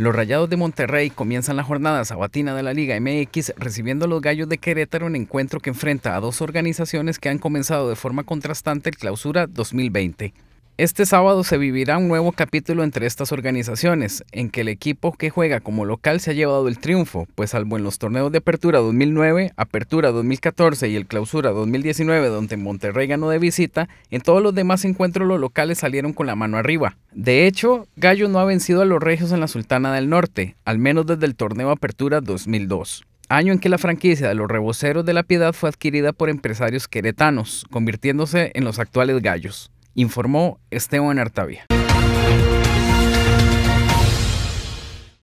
Los Rayados de Monterrey comienzan la jornada sabatina de la Liga MX recibiendo a los Gallos de Querétaro en encuentro que enfrenta a dos organizaciones que han comenzado de forma contrastante el clausura 2020. Este sábado se vivirá un nuevo capítulo entre estas organizaciones, en que el equipo que juega como local se ha llevado el triunfo, pues salvo en los torneos de Apertura 2009, Apertura 2014 y el Clausura 2019, donde Monterrey ganó de visita, en todos los demás encuentros los locales salieron con la mano arriba. De hecho, Gallo no ha vencido a los regios en la Sultana del Norte, al menos desde el torneo Apertura 2002 año en que la franquicia de los reboceros de la piedad fue adquirida por empresarios queretanos, convirtiéndose en los actuales gallos informó Esteban Artavia.